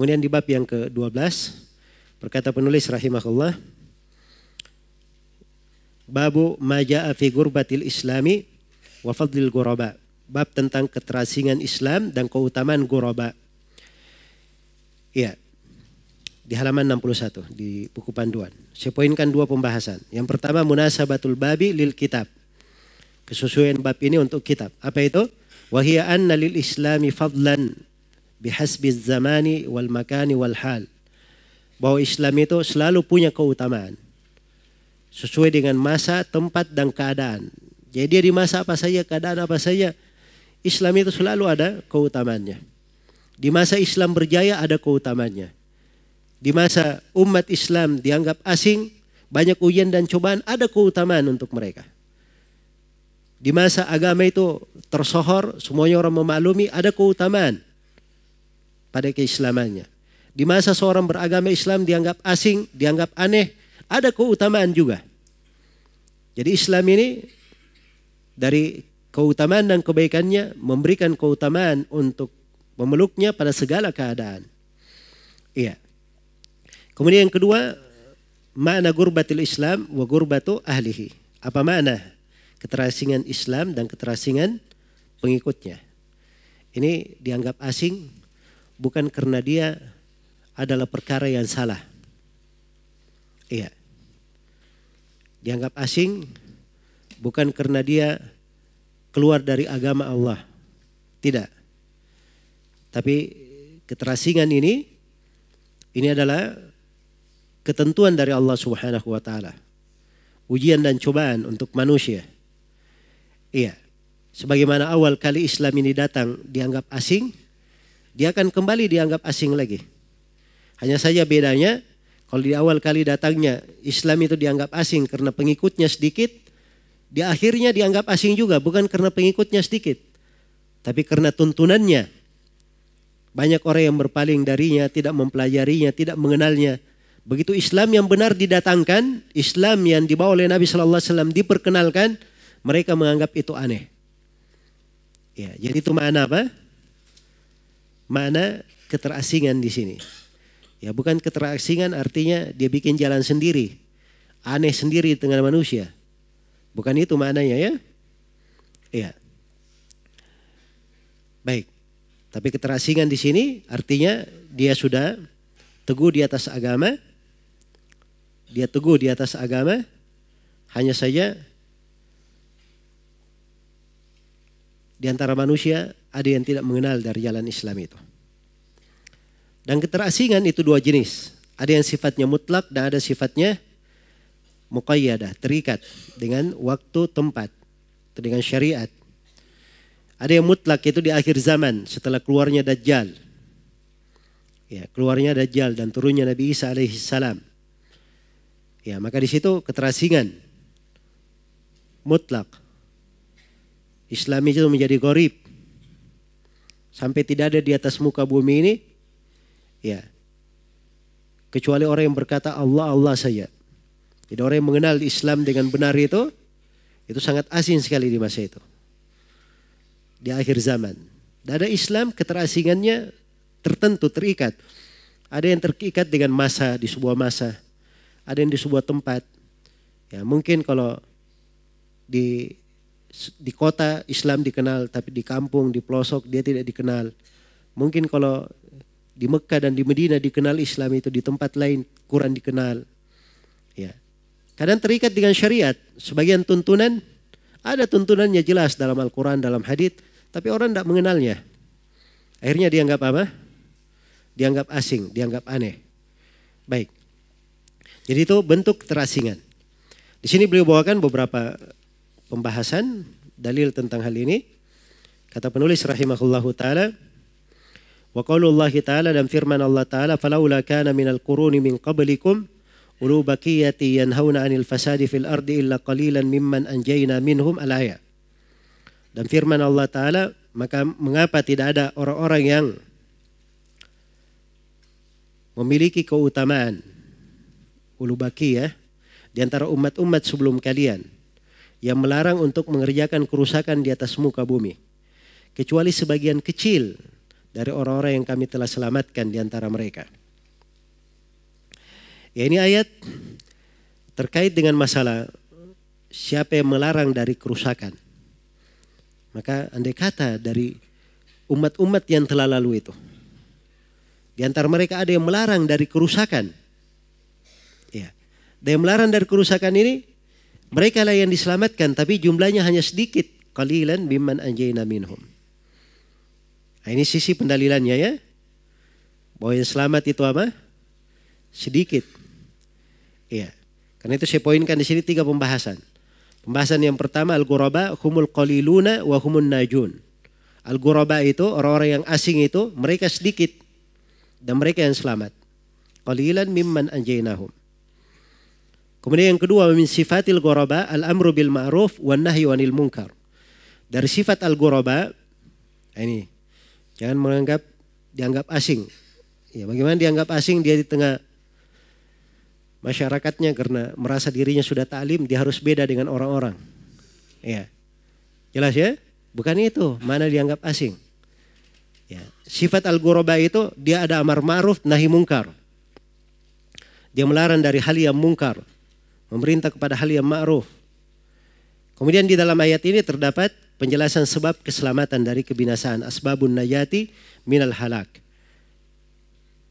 Kemudian di bab yang ke-12 berkata penulis rahimahullah Babu maja'a fi gurbatil islami wa fadlil guraba. Bab tentang keterasingan Islam dan keutamaan guraba. Iya. Di halaman 61 di buku panduan. Saya poinkan dua pembahasan. Yang pertama munasabatul babi lil kitab. Kesesuaian bab ini untuk kitab. Apa itu? Wahia anna lil islami fadlan bihasbi zamani wal makani wal hal. Bahwa Islam itu selalu punya keutamaan. Sesuai dengan masa, tempat, dan keadaan. Jadi di masa apa saja, keadaan apa saja, Islam itu selalu ada keutamannya. Di masa Islam berjaya ada keutamannya. Di masa umat Islam dianggap asing, banyak ujian dan cobaan, ada keutamaan untuk mereka. Di masa agama itu tersohor, semuanya orang memaklumi, ada keutamaan pada keislamannya. Di masa seorang beragama Islam dianggap asing, dianggap aneh, ada keutamaan juga. Jadi Islam ini dari keutamaan dan kebaikannya memberikan keutamaan untuk memeluknya pada segala keadaan. Iya. Kemudian yang kedua, makna gurbatil Islam wa gurbatu ahlihi. Apa makna? Keterasingan Islam dan keterasingan pengikutnya. Ini dianggap asing, bukan karena dia adalah perkara yang salah. Iya. Dianggap asing bukan karena dia keluar dari agama Allah. Tidak. Tapi keterasingan ini ini adalah ketentuan dari Allah Subhanahu wa taala. Ujian dan cobaan untuk manusia. Iya. Sebagaimana awal kali Islam ini datang dianggap asing, dia akan kembali dianggap asing lagi. Hanya saja bedanya, kalau di awal kali datangnya Islam itu dianggap asing karena pengikutnya sedikit, di akhirnya dianggap asing juga, bukan karena pengikutnya sedikit, tapi karena tuntunannya. Banyak orang yang berpaling darinya, tidak mempelajarinya, tidak mengenalnya. Begitu Islam yang benar didatangkan, Islam yang dibawa oleh Nabi Shallallahu Alaihi Wasallam diperkenalkan, mereka menganggap itu aneh. Ya, jadi itu mana apa? mana keterasingan di sini. Ya bukan keterasingan artinya dia bikin jalan sendiri. Aneh sendiri dengan manusia. Bukan itu maknanya ya. Iya. Baik. Tapi keterasingan di sini artinya dia sudah teguh di atas agama. Dia teguh di atas agama. Hanya saja di antara manusia ada yang tidak mengenal dari jalan Islam itu. Dan keterasingan itu dua jenis. Ada yang sifatnya mutlak dan ada sifatnya muqayyadah, terikat dengan waktu tempat, dengan syariat. Ada yang mutlak itu di akhir zaman setelah keluarnya Dajjal. Ya, keluarnya Dajjal dan turunnya Nabi Isa alaihi salam. Ya, maka di situ keterasingan mutlak. Islam itu menjadi gorib, sampai tidak ada di atas muka bumi ini ya kecuali orang yang berkata Allah Allah saja. Jadi orang yang mengenal Islam dengan benar itu itu sangat asing sekali di masa itu. Di akhir zaman. Tidak ada Islam keterasingannya tertentu terikat. Ada yang terikat dengan masa di sebuah masa. Ada yang di sebuah tempat. Ya, mungkin kalau di di kota Islam dikenal, tapi di kampung, di pelosok dia tidak dikenal. Mungkin kalau di Mekah dan di Medina dikenal Islam itu di tempat lain kurang dikenal. Ya. Kadang terikat dengan syariat, sebagian tuntunan ada tuntunannya jelas dalam Al-Quran, dalam hadith, tapi orang tidak mengenalnya. Akhirnya dianggap apa? Dianggap asing, dianggap aneh. Baik. Jadi itu bentuk terasingan. Di sini beliau bawakan beberapa pembahasan dalil tentang hal ini. Kata penulis rahimahullahu taala wa qaulullah taala dan firman Allah taala falaula kana minal quruni min qablikum ulu bakiyati yanhauna 'anil fasadi fil ardi illa qalilan mimman anjayna minhum alaya. Dan firman Allah taala maka mengapa tidak ada orang-orang yang memiliki keutamaan ulu bakiyah di antara umat-umat sebelum kalian yang melarang untuk mengerjakan kerusakan di atas muka bumi. Kecuali sebagian kecil dari orang-orang yang kami telah selamatkan di antara mereka. Ya ini ayat terkait dengan masalah siapa yang melarang dari kerusakan. Maka andai kata dari umat-umat yang telah lalu itu. Di antara mereka ada yang melarang dari kerusakan. Ya. Ada yang melarang dari kerusakan ini mereka lah yang diselamatkan tapi jumlahnya hanya sedikit. Qalilan biman anjayna minhum. Nah, ini sisi pendalilannya ya. Bahwa yang selamat itu apa? Sedikit. Iya. Karena itu saya poinkan di sini tiga pembahasan. Pembahasan yang pertama al-ghuraba humul qaliluna wa humun najun. Al-ghuraba itu orang-orang yang asing itu mereka sedikit dan mereka yang selamat. Qalilan mimman anjaynahum. Kemudian yang kedua min sifatil ghuraba al-amru bil ma'ruf wan nahyu anil munkar. Dari sifat al-ghuraba nah ini jangan menganggap dianggap asing. Ya, bagaimana dianggap asing dia di tengah masyarakatnya karena merasa dirinya sudah ta'lim, dia harus beda dengan orang-orang. Ya. Jelas ya? Bukan itu, mana dianggap asing. Ya. Sifat al-ghuraba itu dia ada amar ma'ruf nahi mungkar. Dia melarang dari hal yang mungkar memerintah kepada hal yang ma'ruf. Kemudian di dalam ayat ini terdapat penjelasan sebab keselamatan dari kebinasaan. Asbabun najati minal halak.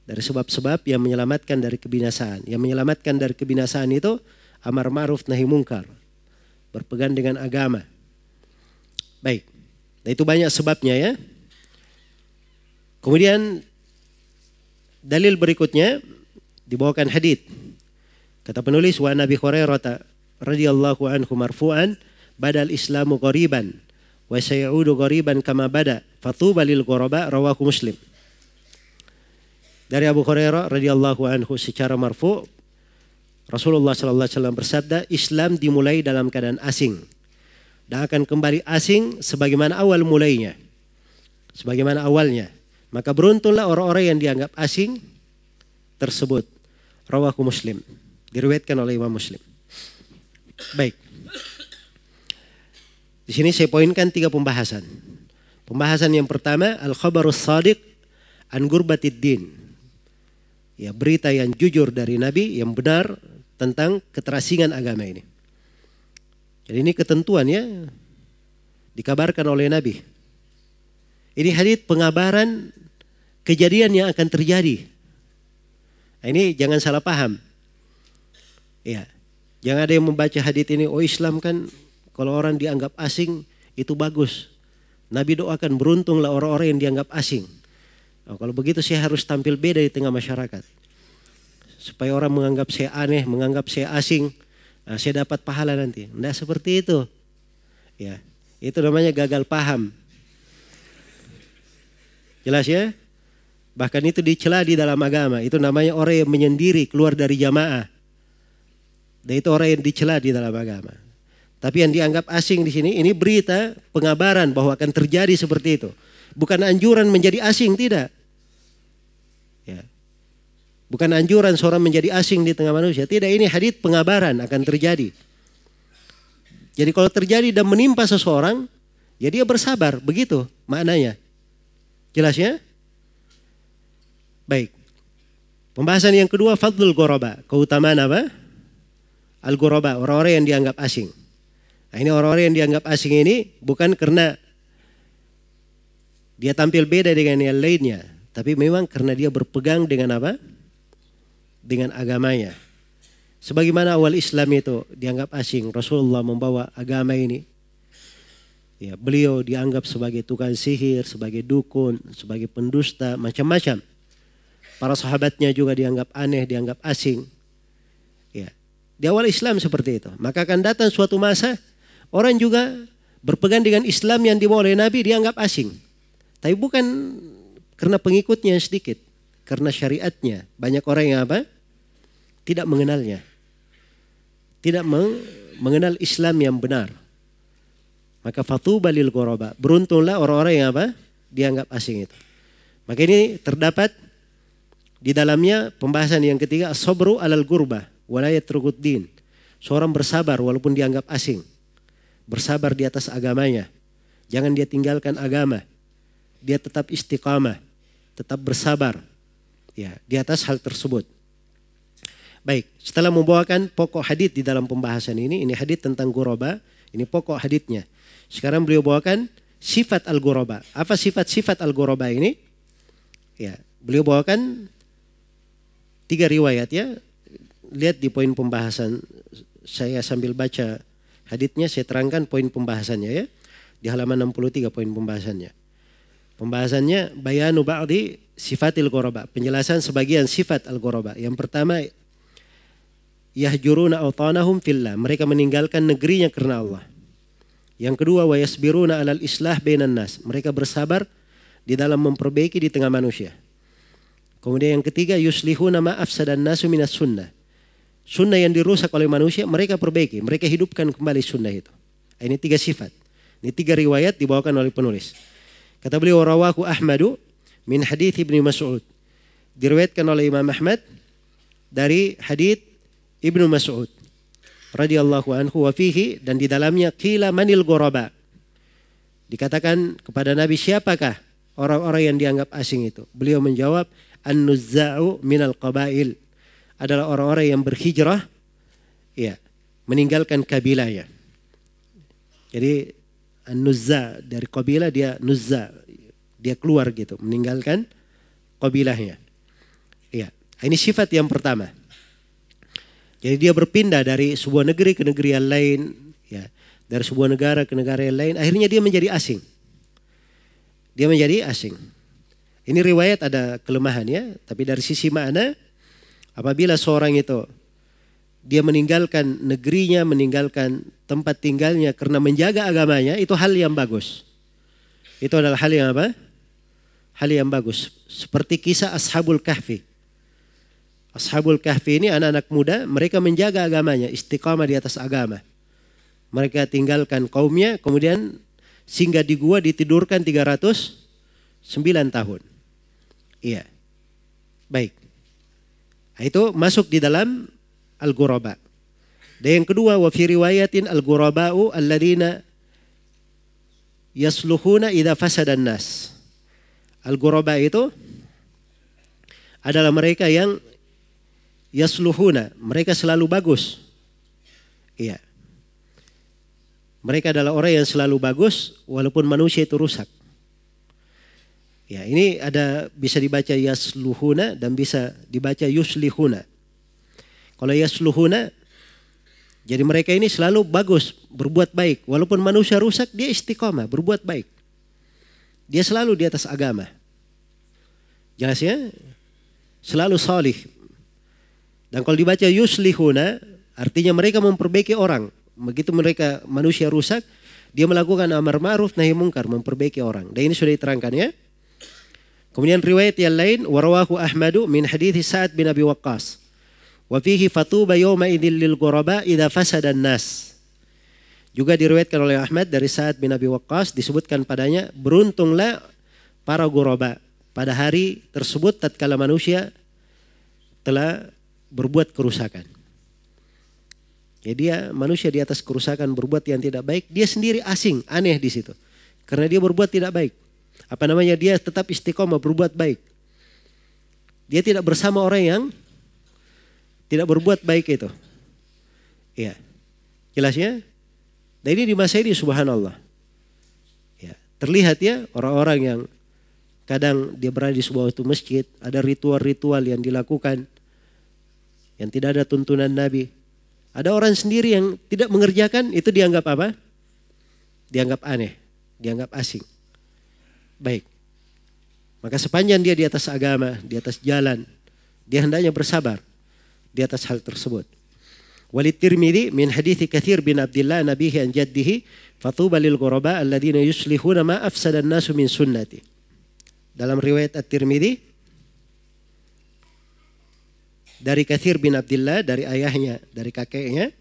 Dari sebab-sebab yang menyelamatkan dari kebinasaan. Yang menyelamatkan dari kebinasaan itu amar ma'ruf nahi mungkar. Berpegang dengan agama. Baik. Nah itu banyak sebabnya ya. Kemudian dalil berikutnya dibawakan hadith. Kata penulis wa Nabi Hurairah radhiyallahu anhu marfu'an badal islamu qariban wa sayaudu qariban kama bada fatuba lil ghuraba rawahu Muslim. Dari Abu Hurairah radhiyallahu anhu secara marfu' Rasulullah sallallahu alaihi wasallam bersabda Islam dimulai dalam keadaan asing dan akan kembali asing sebagaimana awal mulainya. Sebagaimana awalnya. Maka beruntunglah orang-orang yang dianggap asing tersebut. Rawahu Muslim. Diriwayatkan oleh Imam Muslim. Baik. Di sini saya poinkan tiga pembahasan. Pembahasan yang pertama, al-khabarus sadiq an gurbatid din. Ya, berita yang jujur dari Nabi yang benar tentang keterasingan agama ini. Jadi ini ketentuan ya dikabarkan oleh Nabi. Ini hadis pengabaran kejadian yang akan terjadi. Nah, ini jangan salah paham. Ya. Jangan ada yang membaca hadis ini, oh Islam kan kalau orang dianggap asing itu bagus. Nabi doakan beruntunglah orang-orang yang dianggap asing. Nah, kalau begitu saya harus tampil beda di tengah masyarakat. Supaya orang menganggap saya aneh, menganggap saya asing. Nah, saya dapat pahala nanti. Nah seperti itu. Ya, itu namanya gagal paham. Jelas ya? Bahkan itu dicela di dalam agama. Itu namanya orang yang menyendiri keluar dari jamaah. Dan itu orang yang dicela di dalam agama. Tapi yang dianggap asing di sini, ini berita pengabaran bahwa akan terjadi seperti itu. Bukan anjuran menjadi asing, tidak. Ya. Bukan anjuran seorang menjadi asing di tengah manusia. Tidak, ini hadis pengabaran akan terjadi. Jadi kalau terjadi dan menimpa seseorang, ya dia bersabar, begitu maknanya. jelasnya Baik. Pembahasan yang kedua, Fadlul Goroba. Keutamaan apa? Al-Ghuraba, orang-orang yang dianggap asing. Nah ini orang-orang yang dianggap asing ini bukan karena dia tampil beda dengan yang lainnya. Tapi memang karena dia berpegang dengan apa? Dengan agamanya. Sebagaimana awal Islam itu dianggap asing, Rasulullah membawa agama ini. Ya, beliau dianggap sebagai tukang sihir, sebagai dukun, sebagai pendusta, macam-macam. Para sahabatnya juga dianggap aneh, dianggap asing. Di awal Islam seperti itu. Maka akan datang suatu masa orang juga berpegang dengan Islam yang dibawa oleh Nabi dianggap asing. Tapi bukan karena pengikutnya yang sedikit, karena syariatnya. Banyak orang yang apa? Tidak mengenalnya. Tidak mengenal Islam yang benar. Maka fatu lil koroba. Beruntunglah orang-orang yang apa? dianggap asing itu. Maka ini terdapat di dalamnya pembahasan yang ketiga sobru alal gurba walayat din. Seorang bersabar walaupun dianggap asing. Bersabar di atas agamanya. Jangan dia tinggalkan agama. Dia tetap istiqamah. Tetap bersabar. Ya, di atas hal tersebut. Baik, setelah membawakan pokok hadith di dalam pembahasan ini, ini hadith tentang guroba, ini pokok hadithnya. Sekarang beliau bawakan sifat al-guroba. Apa sifat-sifat al-guroba ini? Ya, beliau bawakan tiga riwayat ya lihat di poin pembahasan saya sambil baca haditnya saya terangkan poin pembahasannya ya. Di halaman 63 poin pembahasannya. Pembahasannya bayanu ba'di sifatil quraba. Penjelasan sebagian sifat al Yang pertama yahjuruna autanahum fillah. Mereka meninggalkan negerinya karena Allah. Yang kedua wayasbiruna alal islah bainan nas. Mereka bersabar di dalam memperbaiki di tengah manusia. Kemudian yang ketiga yuslihuna ma'afsadan nasu minas sunnah. Sunnah yang dirusak oleh manusia mereka perbaiki, mereka hidupkan kembali sunnah itu. Nah, ini tiga sifat. Ini tiga riwayat dibawakan oleh penulis. Kata beliau rawaku Ahmadu min hadits Ibnu Mas'ud. Diriwayatkan oleh Imam Ahmad dari hadits Ibnu Mas'ud radhiyallahu anhu wa fihi dan di dalamnya qila manil ghuraba. Dikatakan kepada Nabi siapakah orang-orang yang dianggap asing itu? Beliau menjawab an-nuzza'u minal qabail adalah orang-orang yang berhijrah ya meninggalkan kabilahnya. Jadi Nuzza dari kabilah dia Nuzza dia keluar gitu meninggalkan kabilahnya. Ya, ini sifat yang pertama. Jadi dia berpindah dari sebuah negeri ke negeri yang lain, ya, dari sebuah negara ke negara yang lain. Akhirnya dia menjadi asing. Dia menjadi asing. Ini riwayat ada kelemahan ya, tapi dari sisi mana Apabila seorang itu dia meninggalkan negerinya, meninggalkan tempat tinggalnya karena menjaga agamanya, itu hal yang bagus. Itu adalah hal yang apa? Hal yang bagus. Seperti kisah Ashabul Kahfi. Ashabul Kahfi ini anak-anak muda, mereka menjaga agamanya, istiqamah di atas agama. Mereka tinggalkan kaumnya, kemudian singgah di gua ditidurkan 309 tahun. Iya. Baik. Nah, itu masuk di dalam al-ghuraba. Dan yang kedua wa fi riwayatin al-ghuraba'u alladziina yasluhuna idza fasadan nas. Al-ghuraba itu adalah mereka yang yasluhuna, mereka selalu bagus. Iya. Mereka adalah orang yang selalu bagus walaupun manusia itu rusak. Ya, ini ada bisa dibaca yasluhuna dan bisa dibaca yuslihuna. Kalau yasluhuna jadi mereka ini selalu bagus, berbuat baik. Walaupun manusia rusak, dia istiqomah, berbuat baik. Dia selalu di atas agama. Jelas ya? Selalu salih. Dan kalau dibaca yuslihuna, artinya mereka memperbaiki orang. Begitu mereka manusia rusak, dia melakukan amar ma'ruf nahi mungkar, memperbaiki orang. Dan ini sudah diterangkan ya. Kemudian riwayat yang lain warawahu Ahmadu min hadithi Sa'ad bin Abi Waqqas. Wa fihi fatuba yawma idzil lil ghuraba idza fasada nas Juga diriwayatkan oleh Ahmad dari Sa'ad bin Abi Waqqas disebutkan padanya beruntunglah para ghuraba pada hari tersebut tatkala manusia telah berbuat kerusakan. Ya dia manusia di atas kerusakan berbuat yang tidak baik, dia sendiri asing, aneh di situ. Karena dia berbuat tidak baik apa namanya dia tetap istiqomah berbuat baik. Dia tidak bersama orang yang tidak berbuat baik itu. Ya. Jelasnya? nah ini di masa ini subhanallah. Ya, terlihat ya orang-orang yang kadang dia berada di sebuah itu masjid, ada ritual-ritual yang dilakukan yang tidak ada tuntunan Nabi. Ada orang sendiri yang tidak mengerjakan itu dianggap apa? Dianggap aneh, dianggap asing baik. Maka sepanjang dia di atas agama, di atas jalan, dia hendaknya bersabar di atas hal tersebut. Walid Tirmidzi min hadithi kathir bin Abdullah nabihi an jaddihi fatuba lil ghuraba alladziina yuslihuna ma afsada nasu min sunnati. Dalam riwayat At-Tirmidzi dari Kathir bin Abdullah dari ayahnya, dari kakeknya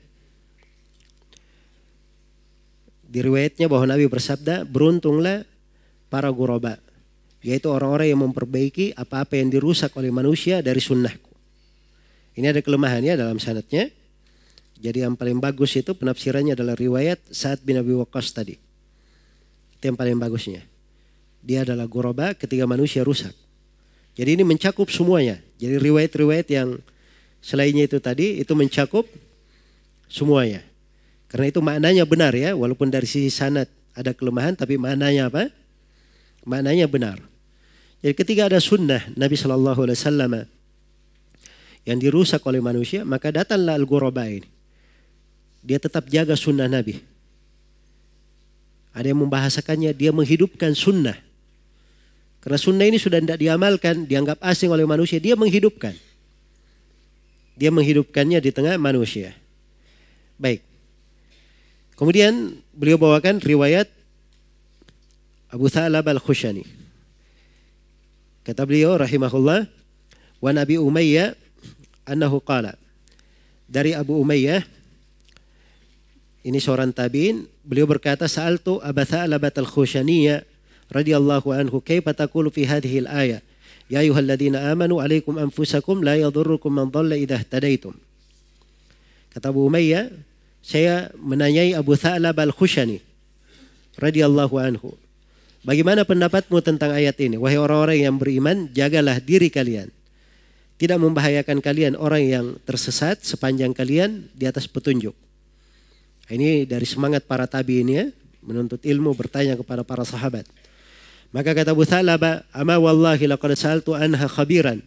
di riwayatnya bahwa Nabi bersabda, beruntunglah para guraba, yaitu orang-orang yang memperbaiki apa-apa yang dirusak oleh manusia dari sunnahku. Ini ada kelemahannya dalam sanatnya. Jadi yang paling bagus itu penafsirannya adalah riwayat saat bin Abi Waqqas tadi. Itu yang paling bagusnya. Dia adalah guraba ketika manusia rusak. Jadi ini mencakup semuanya. Jadi riwayat-riwayat yang selainnya itu tadi itu mencakup semuanya. Karena itu maknanya benar ya, walaupun dari sisi sanat ada kelemahan tapi maknanya apa? Maknanya benar. Jadi ketika ada sunnah Nabi Shallallahu Alaihi Wasallam yang dirusak oleh manusia, maka datanglah al ghuraba ini. Dia tetap jaga sunnah Nabi. Ada yang membahasakannya, dia menghidupkan sunnah. Karena sunnah ini sudah tidak diamalkan, dianggap asing oleh manusia, dia menghidupkan. Dia menghidupkannya di tengah manusia. Baik. Kemudian beliau bawakan riwayat أبو ثعلب الخشني كتب beliau rahimahullah wa Nabi Umayyah anahu qala dari Abu Umayyah ini seorang tabi'in beliau berkata sa'altu Abu Tha'labat al-Khushaniyya radhiyallahu anhu kaifa taqulu fi hadhihi al-aya ya ayyuhalladhina amanu alaikum anfusakum la yadhurrukum man dhalla idha ihtadaitum kata Abu Umayyah saya menanyai Abu Tha'lab al-Khushani radhiyallahu anhu Bagaimana pendapatmu tentang ayat ini? Wahai orang-orang yang beriman, jagalah diri kalian. Tidak membahayakan kalian orang yang tersesat sepanjang kalian di atas petunjuk. Ini dari semangat para tabiin ya, menuntut ilmu bertanya kepada para sahabat. Maka kata Abu Thalaba, "Ama wallahi laqad saltu anha khabiran."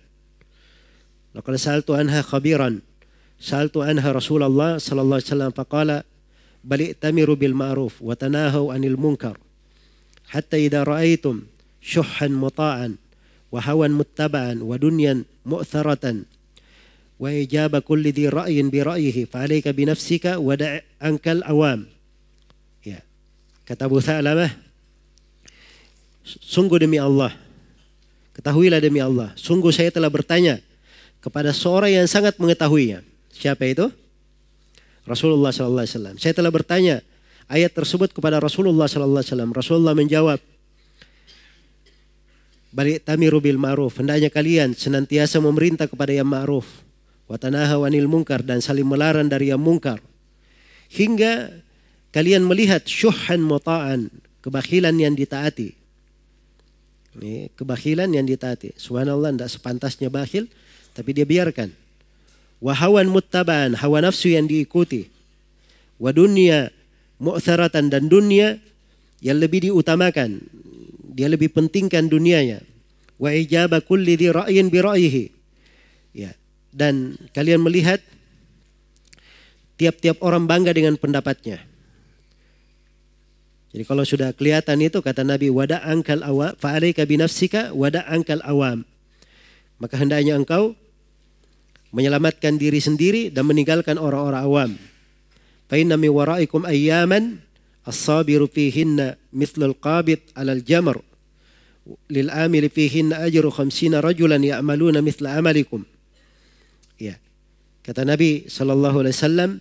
Laqad saltu anha khabiran. Saltu anha Rasulullah sallallahu alaihi wasallam faqala, "Bal tamiru bil ma'ruf wa 'anil munkar." hatta idza ra'aitum syuhhan muta'an wa hawan muttaba'an wa dunyan mu'tharatan wa ijaba kulli dhi ra'yin bi ra'yihi fa 'alaika bi nafsika wa da' ankal awam ya kata Abu Salamah sungguh demi Allah ketahuilah demi Allah sungguh saya telah bertanya kepada seorang yang sangat mengetahuinya siapa itu Rasulullah Alaihi Wasallam. Saya telah bertanya ayat tersebut kepada Rasulullah sallallahu alaihi wasallam. Rasulullah menjawab, Balik tamiru bil ma'ruf. Hendaknya kalian senantiasa memerintah kepada yang ma'ruf. Watanaha wanil mungkar dan saling melarang dari yang mungkar. Hingga kalian melihat syuhan muta'an. Kebakilan yang ditaati. Ini kebakilan yang ditaati. Subhanallah tidak sepantasnya bakhil. Tapi dia biarkan. Wahawan muttaban, Hawa nafsu yang diikuti. Wadunia mu'saratan dan dunia yang lebih diutamakan. Dia lebih pentingkan dunianya. Wa ijaba kulli dhi ra'yin bi ra'yihi. Ya. Dan kalian melihat tiap-tiap orang bangga dengan pendapatnya. Jadi kalau sudah kelihatan itu kata Nabi wada angkal awam fa'alaika binafsika wada angkal awam. Maka hendaknya engkau menyelamatkan diri sendiri dan meninggalkan orang-orang awam. فإن من ورائكم أياما الصابر فيهن مثل القابض على الجمر للآمل فيهن أجر خمسين رجلا يعملون مثل عملكم ya kata Nabi Shallallahu Alaihi Wasallam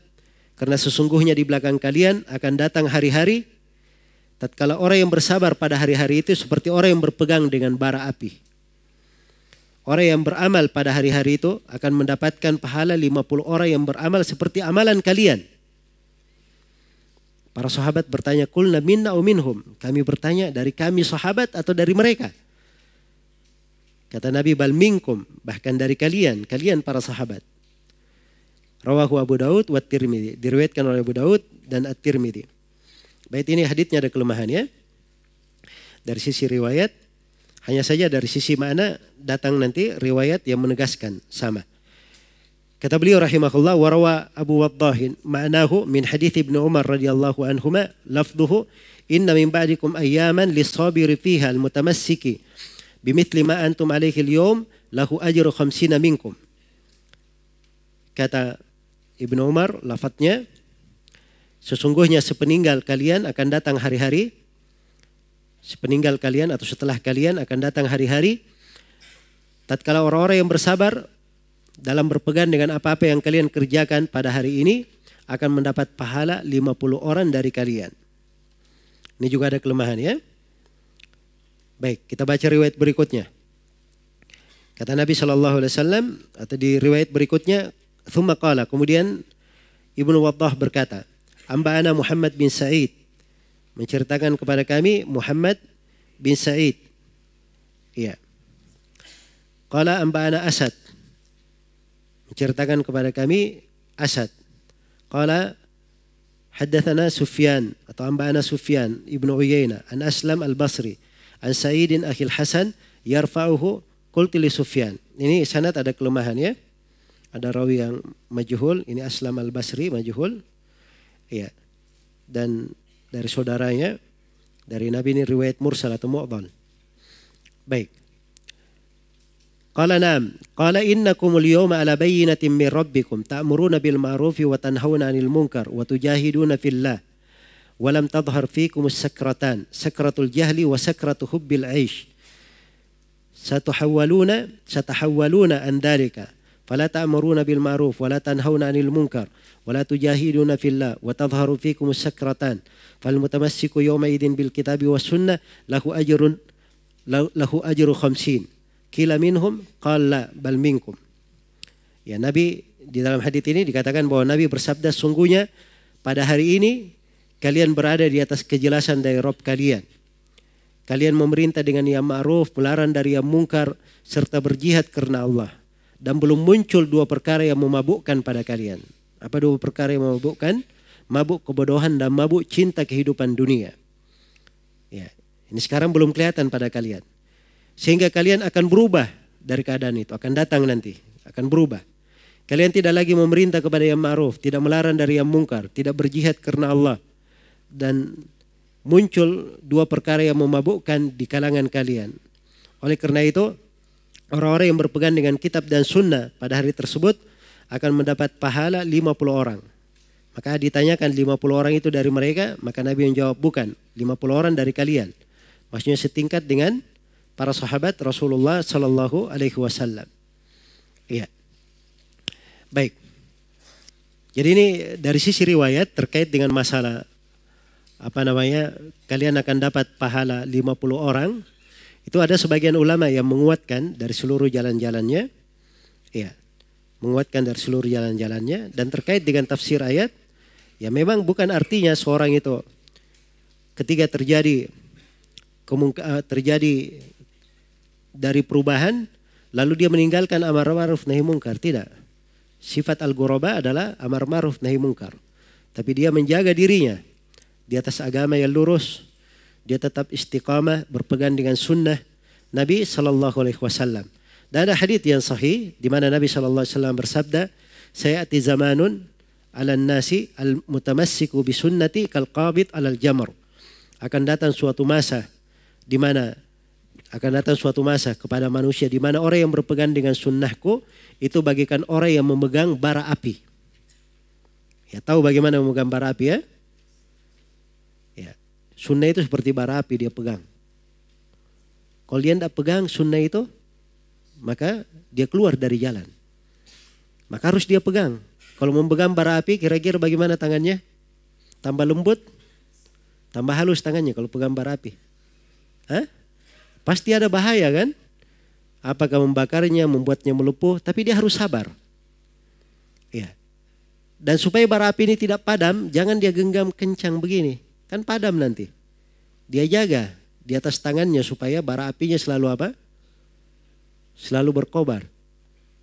karena sesungguhnya di belakang kalian akan datang hari-hari tatkala orang yang bersabar pada hari-hari itu seperti orang yang berpegang dengan bara api orang yang beramal pada hari-hari itu akan mendapatkan pahala 50 orang yang beramal seperti amalan kalian Para sahabat bertanya, kulna minna minhum. Kami bertanya, dari kami sahabat atau dari mereka? Kata Nabi, bal minkum, bahkan dari kalian, kalian para sahabat. Rawahu Abu Daud wa Tirmidhi. Diriwayatkan oleh Abu Daud dan At-Tirmidhi. Baik ini hadisnya ada kelemahannya. Dari sisi riwayat, hanya saja dari sisi mana datang nanti riwayat yang menegaskan sama. Kata beliau rahimahullah warawa Abu Waddahin ma'nahu min hadith Ibnu Umar radhiyallahu anhuma lafdhuhu inna min ba'dikum ayyaman lisabiri fiha almutamassiki bimithli ma antum alaihi al-yawm lahu ajru khamsina minkum. Kata Ibnu Umar lafadznya sesungguhnya sepeninggal kalian akan datang hari-hari sepeninggal kalian atau setelah kalian akan datang hari-hari tatkala orang-orang yang bersabar dalam berpegang dengan apa-apa yang kalian kerjakan pada hari ini akan mendapat pahala 50 orang dari kalian. Ini juga ada kelemahan ya. Baik, kita baca riwayat berikutnya. Kata Nabi Shallallahu Alaihi Wasallam atau di riwayat berikutnya, thumma Kemudian Ibnu Wattah berkata, Amba'ana Muhammad bin Sa'id menceritakan kepada kami Muhammad bin Sa'id. Iya. Qala amba'ana Asad menceritakan kepada kami Asad. Qala haddatsana Sufyan atau ambana Sufyan Ibnu Uyayna an Aslam Al-Basri an Sa'idin Akhil Hasan yarfa'uhu qultu li Sufyan. Ini sanad ada kelemahan ya. Ada rawi yang majhul, ini Aslam Al-Basri majhul. Iya. Dan dari saudaranya dari Nabi ini riwayat mursal atau mu'dhal. Baik. قال نعم قال إنكم اليوم على بينة من ربكم تأمرون بالمعروف وتنهون عن المنكر وتجاهدون في الله ولم تظهر فيكم السكرتان سكرة الجهل وسكرة حب العيش ستحولون ستحولون عن ذلك فلا تأمرون بالمعروف ولا تنهون عن المنكر ولا تجاهدون في الله وتظهر فيكم السكرتان فالمتمسك يومئذ بالكتاب والسنة له أجر له أجر خمسين Kila minhum qalla bal minkum. Ya Nabi di dalam hadis ini dikatakan bahwa Nabi bersabda sungguhnya pada hari ini kalian berada di atas kejelasan dari Rob kalian. Kalian memerintah dengan yang ma'ruf, pelaran dari yang mungkar, serta berjihad karena Allah. Dan belum muncul dua perkara yang memabukkan pada kalian. Apa dua perkara yang memabukkan? Mabuk kebodohan dan mabuk cinta kehidupan dunia. Ya, ini sekarang belum kelihatan pada kalian. Sehingga kalian akan berubah dari keadaan itu, akan datang nanti, akan berubah. Kalian tidak lagi memerintah kepada yang ma'ruf, tidak melarang dari yang mungkar, tidak berjihad karena Allah. Dan muncul dua perkara yang memabukkan di kalangan kalian. Oleh karena itu, orang-orang yang berpegang dengan kitab dan sunnah pada hari tersebut akan mendapat pahala 50 orang. Maka ditanyakan 50 orang itu dari mereka, maka Nabi menjawab bukan, 50 orang dari kalian. Maksudnya setingkat dengan para sahabat Rasulullah Shallallahu Alaihi Wasallam. Iya. Baik. Jadi ini dari sisi riwayat terkait dengan masalah apa namanya kalian akan dapat pahala 50 orang. Itu ada sebagian ulama yang menguatkan dari seluruh jalan-jalannya. Iya. Menguatkan dari seluruh jalan-jalannya dan terkait dengan tafsir ayat ya memang bukan artinya seorang itu ketika terjadi terjadi dari perubahan lalu dia meninggalkan amar ma'ruf nahi mungkar. Tidak. Sifat al-ghuraba adalah amar ma'ruf nahi mungkar. Tapi dia menjaga dirinya di atas agama yang lurus. Dia tetap istiqamah berpegang dengan sunnah Nabi Shallallahu Alaihi Wasallam. Dan ada hadits yang sahih di mana Nabi Shallallahu Alaihi Wasallam bersabda, saya ati zamanun ala nasi al mutamassiku bi sunnati kal qabit al jamr. Akan datang suatu masa di mana akan datang suatu masa kepada manusia di mana orang yang berpegang dengan sunnahku itu bagikan orang yang memegang bara api. Ya tahu bagaimana memegang bara api ya? Ya, sunnah itu seperti bara api dia pegang. Kalau dia tidak pegang sunnah itu, maka dia keluar dari jalan. Maka harus dia pegang. Kalau memegang bara api, kira-kira bagaimana tangannya? Tambah lembut, tambah halus tangannya kalau pegang bara api. Hah? Pasti ada bahaya kan? Apakah membakarnya, membuatnya melepuh, tapi dia harus sabar. Ya. Dan supaya bara api ini tidak padam, jangan dia genggam kencang begini. Kan padam nanti. Dia jaga di atas tangannya supaya bara apinya selalu apa? Selalu berkobar.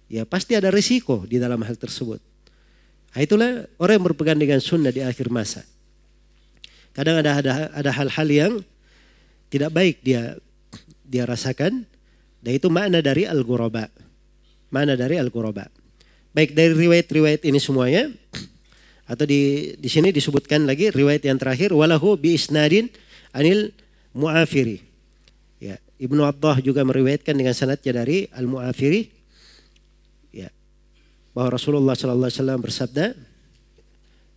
Ya pasti ada resiko di dalam hal tersebut. Nah, itulah orang yang berpegang dengan sunnah di akhir masa. Kadang ada ada ada hal-hal yang tidak baik dia dia rasakan dan itu makna dari al-ghuraba. Makna dari al-ghuraba. Baik dari riwayat-riwayat ini semuanya atau di di sini disebutkan lagi riwayat yang terakhir walahu bi isnadin anil muafiri. Ya, Ibnu Abdah juga meriwayatkan dengan sanadnya dari al-muafiri ya bahwa Rasulullah sallallahu alaihi wasallam bersabda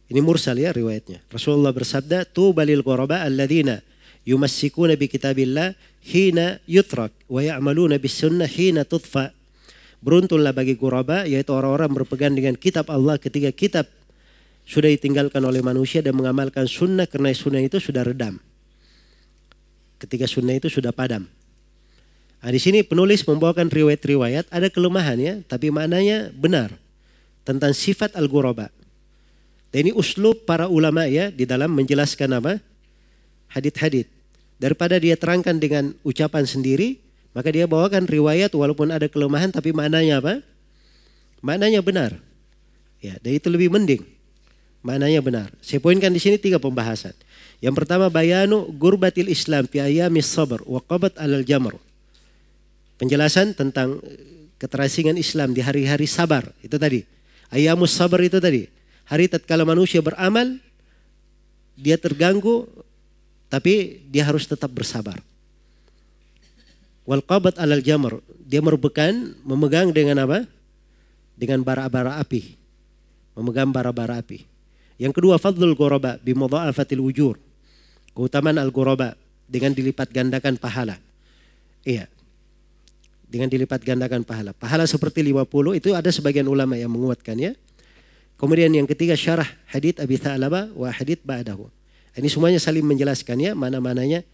ini mursal ya riwayatnya. Rasulullah bersabda, "Tubalil al ladina yumassikuna bi kitabillah hina yutrak wa ya'maluna bis sunnah hina tudfa. Beruntunglah bagi guraba yaitu orang-orang berpegang dengan kitab Allah ketika kitab sudah ditinggalkan oleh manusia dan mengamalkan sunnah karena sunnah itu sudah redam. Ketika sunnah itu sudah padam. Nah, di sini penulis membawakan riwayat-riwayat ada kelemahan ya, tapi maknanya benar tentang sifat al-ghuraba. Dan ini uslub para ulama ya di dalam menjelaskan apa? hadit-hadit. Daripada dia terangkan dengan ucapan sendiri, maka dia bawakan riwayat walaupun ada kelemahan tapi maknanya apa? Maknanya benar. Ya, dan itu lebih mending. Maknanya benar. Saya poinkan di sini tiga pembahasan. Yang pertama bayanu gurbatil Islam fi ayami sabr wa qabat alal jamr. Penjelasan tentang eh, keterasingan Islam di hari-hari sabar itu tadi. Ayamus sabar itu tadi. Hari tatkala manusia beramal dia terganggu tapi dia harus tetap bersabar. Walqabat alal jamur, Dia merupakan memegang dengan apa? Dengan bara-bara api. Memegang bara-bara api. Yang kedua fadlul goroba fatil wujur. Keutamaan al Goroba dengan dilipat gandakan pahala. Iya. Dengan dilipat gandakan pahala. Pahala seperti 50 itu ada sebagian ulama yang menguatkan ya. Kemudian yang ketiga syarah hadith Abi Tha'laba wa hadith ba'dahu. Ini semuanya saling menjelaskan ya, mana-mananya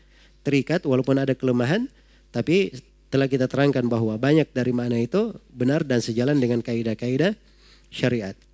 terikat walaupun ada kelemahan, tapi telah kita terangkan bahwa banyak dari mana itu benar dan sejalan dengan kaidah-kaidah syariat.